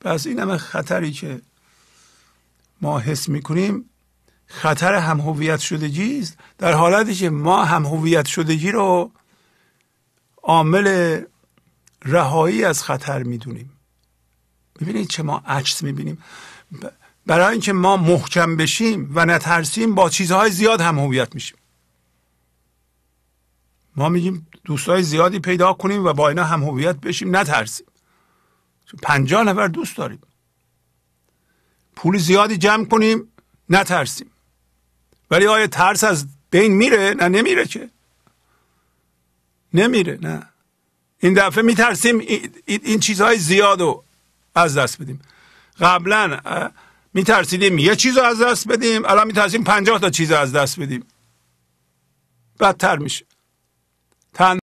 پس این همه خطری که ما حس میکنیم خطر هم هویت شدگی است در حالتی که ما هم هویت شدگی رو عامل رهایی از خطر میدونیم ببینید چه ما عکس میبینیم برای اینکه ما محکم بشیم و نترسیم با چیزهای زیاد هم میشیم ما میگیم دوستای زیادی پیدا کنیم و با اینا هم هویت بشیم نترسیم پنجاه نفر دوست داریم پول زیادی جمع کنیم نترسیم ولی آیا ترس از بین میره نه نمیره که نمیره نه این دفعه میترسیم این چیزهای زیاد رو از دست بدیم قبلا میترسیدیم یه چیز رو از دست بدیم الان میترسیم پنجاه تا چیز از دست بدیم بدتر میشه